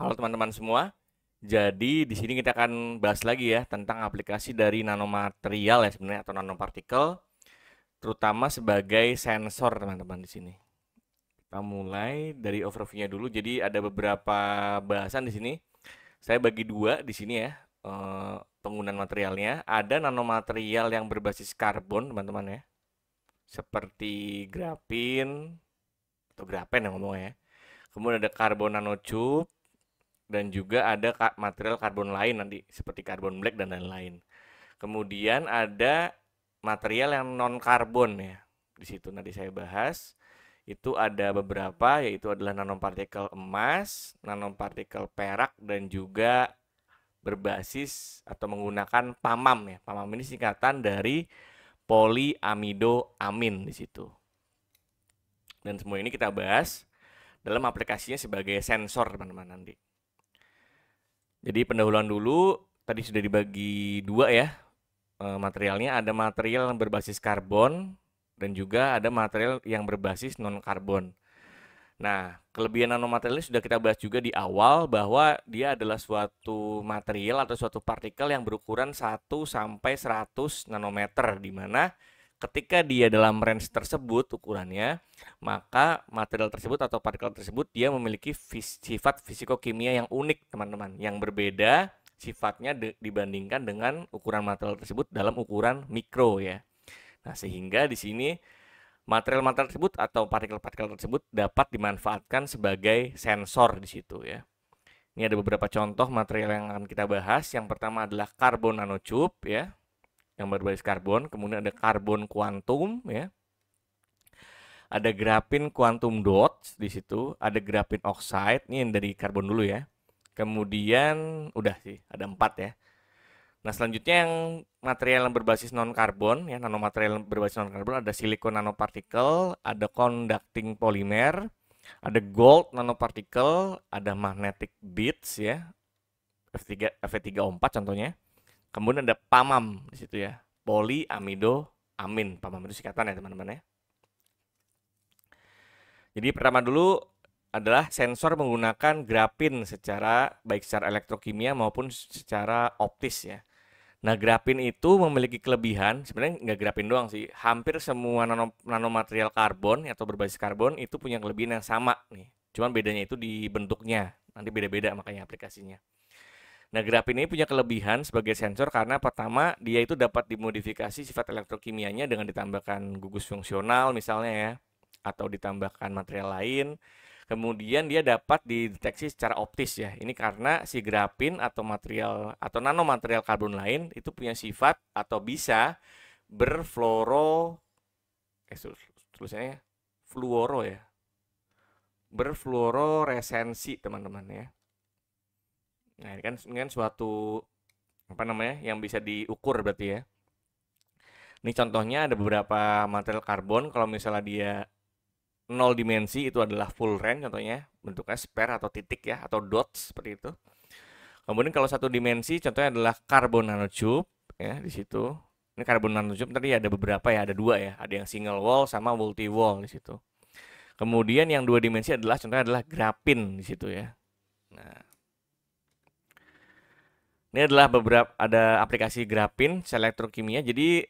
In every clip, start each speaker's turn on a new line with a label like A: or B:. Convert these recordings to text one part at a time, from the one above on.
A: Halo teman-teman semua. Jadi di sini kita akan bahas lagi ya tentang aplikasi dari nanomaterial ya sebenarnya atau nanopartikel terutama sebagai sensor teman-teman di sini. Kita mulai dari overview-nya dulu. Jadi ada beberapa bahasan di sini. Saya bagi dua di sini ya eh, penggunaan materialnya. Ada nanomaterial yang berbasis karbon teman-teman ya. Seperti grafin atau grafen yang ngomong ya. Kemudian ada karbon nanotube dan juga ada material karbon lain nanti seperti karbon black dan lain-lain. Kemudian ada material yang non karbon ya. Di situ nanti saya bahas. Itu ada beberapa yaitu adalah nanopartikel emas, nanopartikel perak dan juga berbasis atau menggunakan pamam ya. Pamam ini singkatan dari poliamidoamin di situ. Dan semua ini kita bahas dalam aplikasinya sebagai sensor teman-teman nanti. Jadi pendahuluan dulu tadi sudah dibagi dua ya eh, materialnya ada material yang berbasis karbon dan juga ada material yang berbasis non karbon. Nah, kelebihan nanomaterial ini sudah kita bahas juga di awal bahwa dia adalah suatu material atau suatu partikel yang berukuran 1 sampai 100 nanometer di mana ketika dia dalam range tersebut ukurannya, maka material tersebut atau partikel tersebut dia memiliki fis sifat fisikokimia yang unik, teman-teman, yang berbeda sifatnya dibandingkan dengan ukuran material tersebut dalam ukuran mikro ya. Nah, sehingga di sini material-material tersebut atau partikel-partikel tersebut dapat dimanfaatkan sebagai sensor di situ ya. Ini ada beberapa contoh material yang akan kita bahas. Yang pertama adalah karbon nanotube ya yang berbasis karbon, kemudian ada karbon kuantum ya. Ada grafin kuantum dots di situ, ada grafin oxide, ini yang dari karbon dulu ya. Kemudian udah sih, ada empat ya. Nah selanjutnya yang material yang berbasis non karbon ya nanomaterial yang berbasis non karbon ada silikon nanopartikel, ada conducting polymer, ada gold nanopartikel, ada magnetic beads ya F3 f empat contohnya. Kemudian ada pamam di situ ya. Poli Amido amin. Pamam itu singkatan ya teman-teman ya. Jadi pertama dulu adalah sensor menggunakan grafin secara baik secara elektrokimia maupun secara optis ya. Nah grafin itu memiliki kelebihan sebenarnya nggak grafin doang sih. Hampir semua nano, nanomaterial karbon atau berbasis karbon itu punya kelebihan yang sama nih. Cuman bedanya itu di bentuknya. Nanti beda-beda makanya aplikasinya. Nah, grafin ini punya kelebihan sebagai sensor karena pertama dia itu dapat dimodifikasi sifat elektrokimianya dengan ditambahkan gugus fungsional misalnya ya atau ditambahkan material lain. Kemudian dia dapat dideteksi secara optis ya. Ini karena si grafin atau material atau nanomaterial karbon lain itu punya sifat atau bisa berfluoro eh tulisannya ya, fluoro ya. resensi teman-teman ya Nah, ini kan ini kan suatu apa namanya yang bisa diukur berarti ya. Ini contohnya ada beberapa material karbon kalau misalnya dia nol dimensi itu adalah full range contohnya bentuknya spare atau titik ya atau dot seperti itu. Kemudian kalau satu dimensi contohnya adalah karbon nanotube ya di situ. Ini karbon nanotube tadi ada beberapa ya ada dua ya ada yang single wall sama multi wall di situ. Kemudian yang dua dimensi adalah contohnya adalah grafin di situ ya. Nah, ini adalah beberapa ada aplikasi grafin selektrokimia. Jadi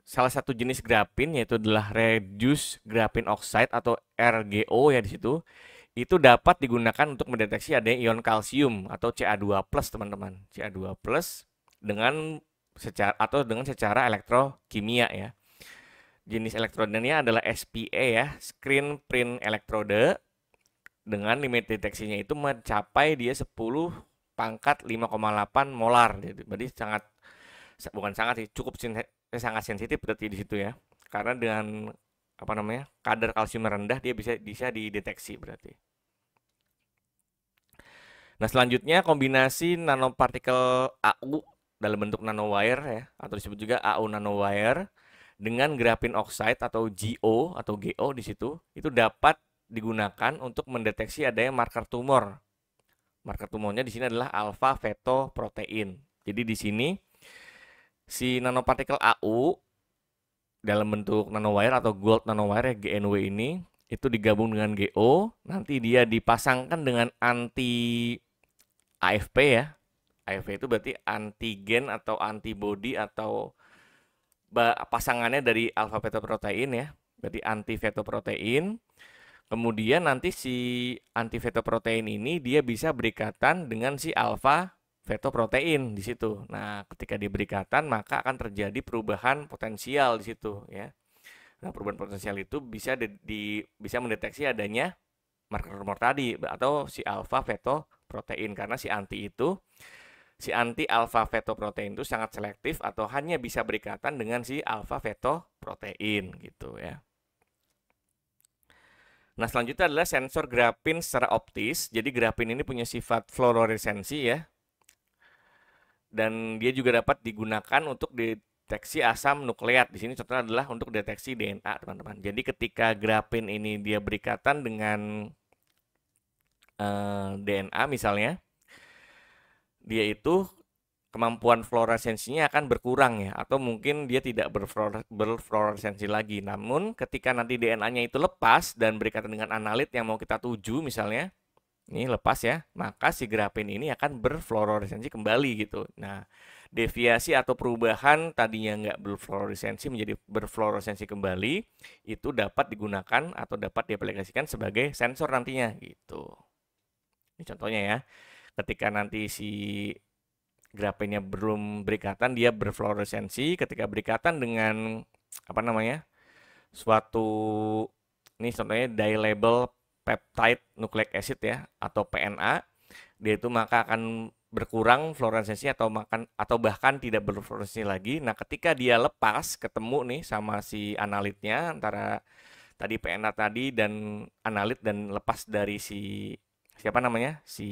A: salah satu jenis grafin yaitu adalah reduce graphene oxide atau RGO ya di situ. Itu dapat digunakan untuk mendeteksi adanya ion kalsium atau Ca2+, teman-teman. Ca2+ dengan secara atau dengan secara elektrokimia ya. Jenis elektrodenya adalah SPE ya, screen print elektrode dengan limit deteksinya itu mencapai dia 10 pangkat 5,8 molar. Jadi berarti sangat bukan sangat sih, cukup sen eh, sangat sensitif berarti di situ ya. Karena dengan apa namanya? kadar kalsium rendah dia bisa bisa dideteksi berarti. Nah, selanjutnya kombinasi nanopartikel AU dalam bentuk nanowire ya atau disebut juga AU nanowire dengan grafin oxide atau GO atau GO di situ itu dapat digunakan untuk mendeteksi adanya marker tumor Marker tumornya di sini adalah alfa protein. Jadi di sini si nanopartikel AU dalam bentuk nanowire atau gold nanowire ya GNW ini itu digabung dengan GO, nanti dia dipasangkan dengan anti AFP ya. AFP itu berarti antigen atau antibody atau pasangannya dari alfa protein ya. Berarti anti protein. Kemudian nanti si anti-feto protein ini dia bisa berikatan dengan si alfa protein di situ. Nah, ketika diberikatan maka akan terjadi perubahan potensial di situ ya. Nah, perubahan potensial itu bisa di, di bisa mendeteksi adanya marker tumor tadi atau si alfa protein karena si anti itu si anti alfa protein itu sangat selektif atau hanya bisa berikatan dengan si alfa protein gitu ya. Nah, selanjutnya adalah sensor grafin secara optis. Jadi grafin ini punya sifat fluoresensi ya. Dan dia juga dapat digunakan untuk deteksi asam nukleat. Di sini contohnya adalah untuk deteksi DNA, teman-teman. Jadi ketika grafin ini dia berikatan dengan uh, eh, DNA misalnya, dia itu kemampuan fluoresensinya akan berkurang ya atau mungkin dia tidak berfluoresensi lagi. Namun ketika nanti DNA-nya itu lepas dan berikatan dengan analit yang mau kita tuju misalnya, ini lepas ya, maka si grafin ini akan berfluoresensi kembali gitu. Nah, deviasi atau perubahan tadinya nggak berfluoresensi menjadi berfluoresensi kembali itu dapat digunakan atau dapat diaplikasikan sebagai sensor nantinya gitu. Ini contohnya ya. Ketika nanti si grapenya belum berikatan dia berfluoresensi ketika berikatan dengan apa namanya suatu ini contohnya dye label peptide nucleic acid ya atau PNA dia itu maka akan berkurang fluoresensi atau makan atau bahkan tidak berfluoresensi lagi. Nah, ketika dia lepas ketemu nih sama si analitnya antara tadi PNA tadi dan analit dan lepas dari si siapa namanya? si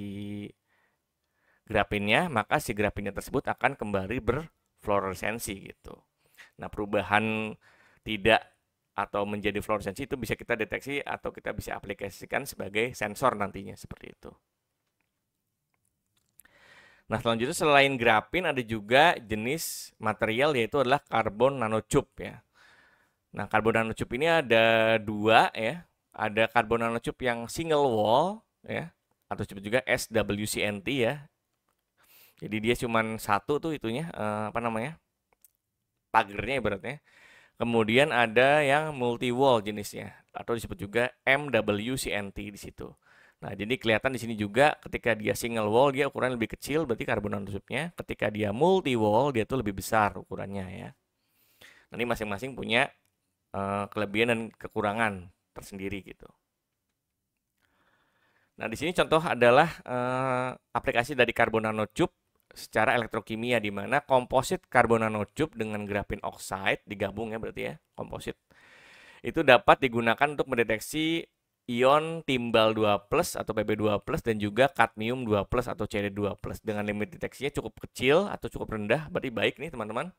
A: grafinnya, maka si grafinnya tersebut akan kembali berfluoresensi gitu. Nah, perubahan tidak atau menjadi fluoresensi itu bisa kita deteksi atau kita bisa aplikasikan sebagai sensor nantinya seperti itu. Nah, selanjutnya selain grafin ada juga jenis material yaitu adalah karbon nanotube ya. Nah, karbon nanotube ini ada dua ya. Ada karbon nanotube yang single wall ya atau disebut juga SWCNT ya, jadi dia cuman satu tuh itunya uh, apa namanya? pagernya ibaratnya. Kemudian ada yang multi wall jenisnya atau disebut juga MWCNT di situ. Nah, jadi kelihatan di sini juga ketika dia single wall dia ukuran lebih kecil berarti karbon nanotubenya. Ketika dia multi wall dia tuh lebih besar ukurannya ya. Nanti masing-masing punya uh, kelebihan dan kekurangan tersendiri gitu. Nah, di sini contoh adalah uh, aplikasi dari karbon nanotube secara elektrokimia di mana komposit karbon nanotube dengan grafin oxide digabung ya berarti ya komposit itu dapat digunakan untuk mendeteksi ion timbal 2 plus atau Pb2 plus dan juga kadmium 2 plus atau Cd2 plus dengan limit deteksinya cukup kecil atau cukup rendah berarti baik nih teman-teman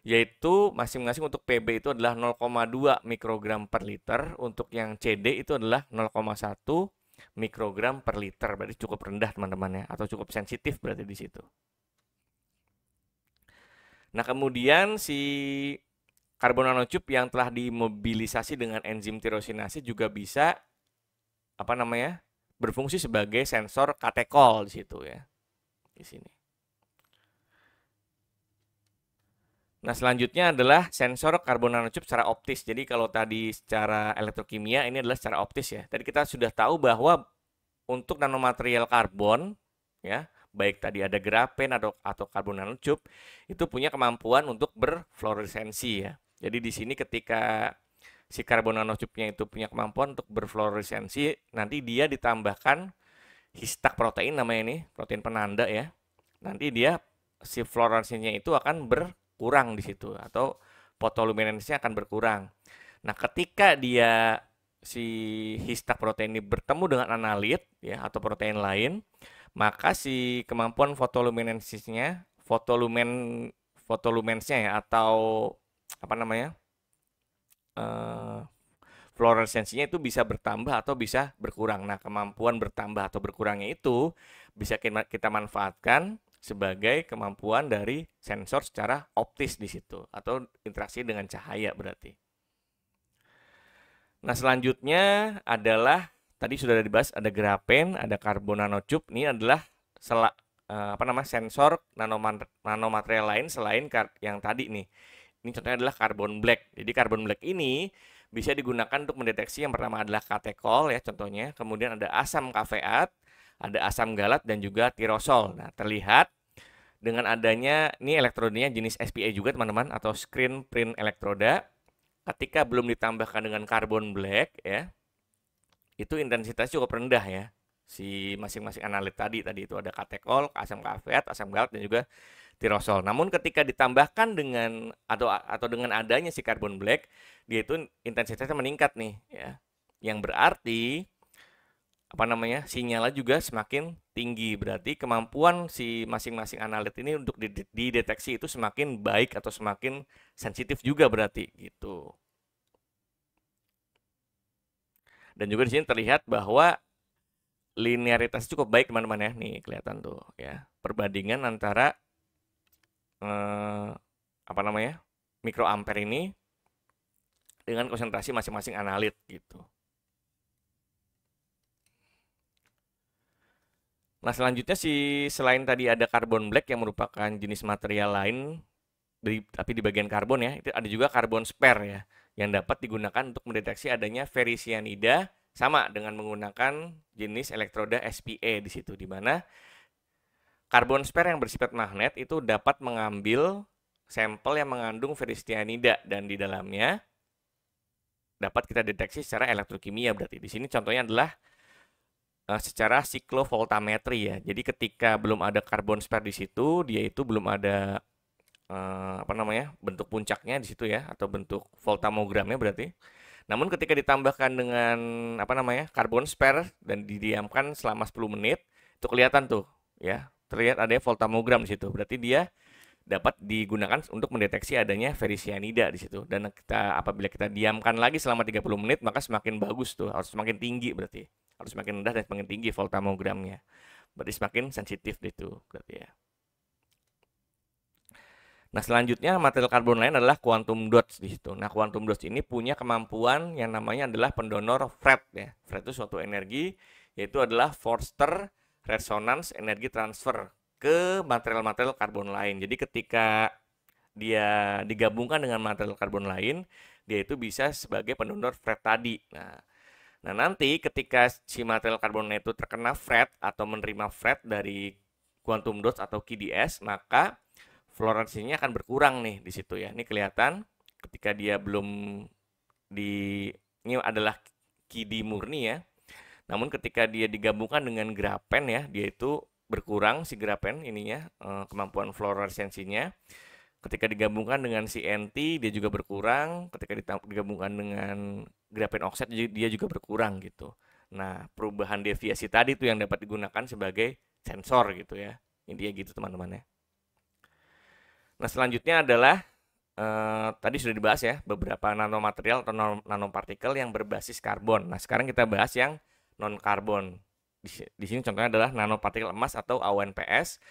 A: yaitu masing-masing untuk Pb itu adalah 0,2 mikrogram per liter untuk yang Cd itu adalah 0,1 mikrogram per liter berarti cukup rendah teman-teman ya atau cukup sensitif berarti di situ. Nah kemudian si karbon nanotube yang telah dimobilisasi dengan enzim tirosinase juga bisa apa namanya berfungsi sebagai sensor katekol di situ ya di sini. Nah, selanjutnya adalah sensor karbon nanotube secara optis. Jadi kalau tadi secara elektrokimia ini adalah secara optis ya. Tadi kita sudah tahu bahwa untuk nanomaterial karbon ya, baik tadi ada grafen atau atau karbon nanotube itu punya kemampuan untuk berfluoresensi ya. Jadi di sini ketika si karbon nanotube-nya itu punya kemampuan untuk berfluoresensi, nanti dia ditambahkan histak protein namanya ini, protein penanda ya. Nanti dia si fluoresensinya itu akan ber kurang di situ atau fotoluminensnya akan berkurang. Nah, ketika dia si histak protein ini bertemu dengan analit ya atau protein lain, maka si kemampuan fotoluminensisnya, fotolumen fotolumensnya ya atau apa namanya? Uh, eh, fluoresensinya itu bisa bertambah atau bisa berkurang. Nah, kemampuan bertambah atau berkurangnya itu bisa kita manfaatkan sebagai kemampuan dari sensor secara optis di situ atau interaksi dengan cahaya berarti. Nah, selanjutnya adalah tadi sudah dibahas ada grafen, ada karbon nanotube. Ini adalah selak eh, apa nama sensor nanomaterial lain selain yang tadi nih. Ini contohnya adalah karbon black. Jadi karbon black ini bisa digunakan untuk mendeteksi yang pertama adalah katekol ya contohnya, kemudian ada asam kafeat, ada asam galat dan juga tirosol. Nah, terlihat dengan adanya ini elektrodenya jenis SPA juga teman-teman atau screen print elektroda ketika belum ditambahkan dengan karbon black ya. Itu intensitas cukup rendah ya. Si masing-masing analit tadi tadi itu ada katekol, asam kafeat, asam galat dan juga tirosol. Namun ketika ditambahkan dengan atau atau dengan adanya si karbon black, dia itu intensitasnya meningkat nih ya. Yang berarti apa namanya sinyalnya juga semakin tinggi berarti kemampuan si masing-masing analit ini untuk dideteksi itu semakin baik atau semakin sensitif juga berarti gitu dan juga di sini terlihat bahwa linearitas cukup baik teman-teman ya nih kelihatan tuh ya perbandingan antara eh, apa namanya mikroampere ini dengan konsentrasi masing-masing analit gitu Nah, selanjutnya sih selain tadi ada carbon black yang merupakan jenis material lain dari tapi di bagian karbon ya, itu ada juga karbon spare ya yang dapat digunakan untuk mendeteksi adanya ferricyanida sama dengan menggunakan jenis elektroda SPA di situ di mana karbon spare yang bersifat magnet itu dapat mengambil sampel yang mengandung ferricyanida dan di dalamnya dapat kita deteksi secara elektrokimia berarti. Di sini contohnya adalah uh, secara siklovoltametri ya. Jadi ketika belum ada karbon spare di situ, dia itu belum ada uh, apa namanya? bentuk puncaknya di situ ya atau bentuk voltamogramnya berarti. Namun ketika ditambahkan dengan apa namanya? karbon spare dan didiamkan selama 10 menit, itu kelihatan tuh ya. Terlihat ada voltamogram di situ. Berarti dia dapat digunakan untuk mendeteksi adanya ferisianida di situ. Dan kita apabila kita diamkan lagi selama 30 menit, maka semakin bagus tuh, harus semakin tinggi berarti harus semakin rendah dan semakin tinggi voltamogramnya berarti semakin sensitif itu berarti ya nah selanjutnya material karbon lain adalah quantum dots di situ nah quantum dots ini punya kemampuan yang namanya adalah pendonor fret ya fret itu suatu energi yaitu adalah Forster resonance energi transfer ke material-material karbon lain jadi ketika dia digabungkan dengan material karbon lain dia itu bisa sebagai pendonor fret tadi nah Nah, nanti ketika si material karbonnya itu terkena fret atau menerima fret dari quantum dots atau KDS, maka fluoresensinya akan berkurang nih di situ ya. Ini kelihatan ketika dia belum di ini adalah QD murni ya. Namun ketika dia digabungkan dengan grapen ya, dia itu berkurang si grapen ininya eh, kemampuan fluoresensinya ketika digabungkan dengan CNT, dia juga berkurang ketika digabungkan dengan graphene oxide dia juga berkurang gitu nah perubahan deviasi tadi tuh yang dapat digunakan sebagai sensor gitu ya intinya gitu teman-teman ya nah selanjutnya adalah eh, tadi sudah dibahas ya beberapa nanomaterial atau nanopartikel yang berbasis karbon nah sekarang kita bahas yang non karbon di, di sini contohnya adalah nanopartikel emas atau AONPS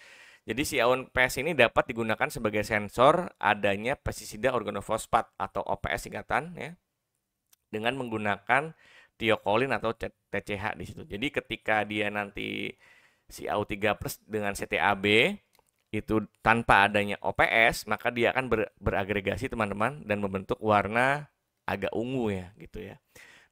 A: jadi si ion PS ini dapat digunakan sebagai sensor adanya pestisida organofosfat atau OPS singkatan ya dengan menggunakan tiokolin atau TCH di situ. Jadi ketika dia nanti si AU3 dengan CTAB itu tanpa adanya OPS maka dia akan ber, beragregasi teman-teman dan membentuk warna agak ungu ya gitu ya.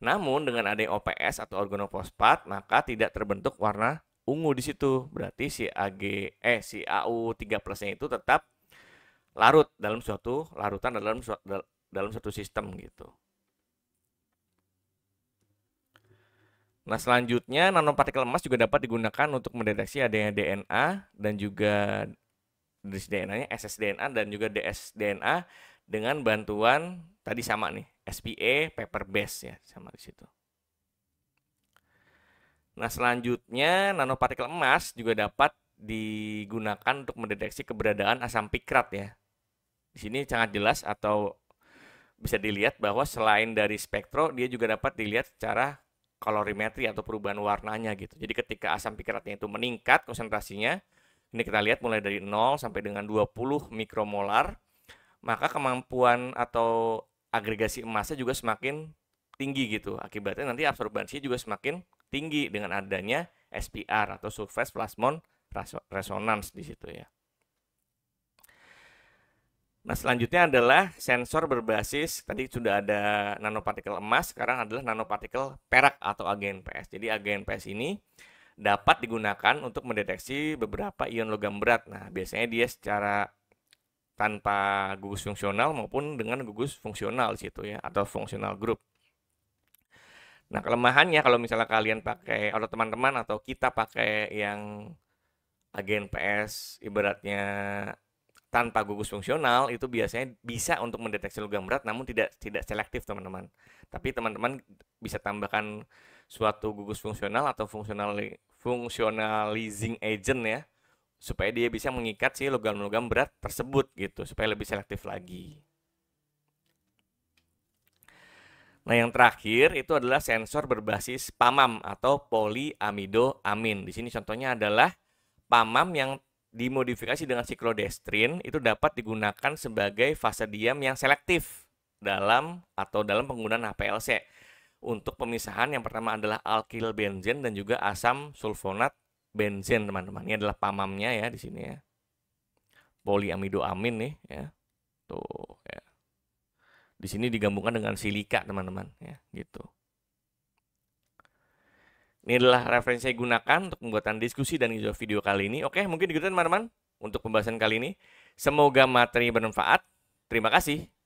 A: Namun dengan adanya OPS atau organofosfat maka tidak terbentuk warna ungu di situ. Berarti si Ag eh si AU3 plusnya itu tetap larut dalam suatu larutan dalam suatu, dalam suatu sistem gitu. Nah, selanjutnya nanopartikel emas juga dapat digunakan untuk mendeteksi adanya DNA dan juga dari DNA-nya SSDNA dan juga DSDNA dengan bantuan tadi sama nih, SPA paper base ya, sama di situ. Nah, selanjutnya nanopartikel emas juga dapat digunakan untuk mendeteksi keberadaan asam pikrat ya. Di sini sangat jelas atau bisa dilihat bahwa selain dari spektro, dia juga dapat dilihat secara kalorimetri atau perubahan warnanya gitu. Jadi ketika asam pikratnya itu meningkat konsentrasinya, ini kita lihat mulai dari 0 sampai dengan 20 mikromolar, maka kemampuan atau agregasi emasnya juga semakin tinggi gitu. Akibatnya nanti absorbansinya juga semakin tinggi dengan adanya SPR atau surface plasmon resonance di situ ya. Nah, selanjutnya adalah sensor berbasis tadi sudah ada nanopartikel emas, sekarang adalah nanopartikel perak atau agen PS. Jadi agen PS ini dapat digunakan untuk mendeteksi beberapa ion logam berat. Nah, biasanya dia secara tanpa gugus fungsional maupun dengan gugus fungsional di situ ya atau fungsional group. Nah, kelemahannya kalau misalnya kalian pakai atau teman-teman atau kita pakai yang agen PS ibaratnya tanpa gugus fungsional itu biasanya bisa untuk mendeteksi logam berat namun tidak tidak selektif teman-teman. Tapi teman-teman bisa tambahkan suatu gugus fungsional atau fungsional fungsionalizing agent ya supaya dia bisa mengikat si logam-logam berat tersebut gitu supaya lebih selektif lagi. Nah, yang terakhir itu adalah sensor berbasis PAMAM atau poliamidoamin. Di sini contohnya adalah PAMAM yang dimodifikasi dengan siklodestrin itu dapat digunakan sebagai fase diam yang selektif dalam atau dalam penggunaan HPLC. Untuk pemisahan yang pertama adalah alkil benzen dan juga asam sulfonat benzen, teman-teman. Ini adalah pamamnya ya di sini ya. Poliamidoamin nih ya. Tuh. Di sini digabungkan dengan silika, teman-teman, ya, gitu. Ini adalah referensi yang gunakan untuk pembuatan diskusi dan video kali ini. Oke, mungkin gitu teman-teman untuk pembahasan kali ini. Semoga materi bermanfaat. Terima kasih.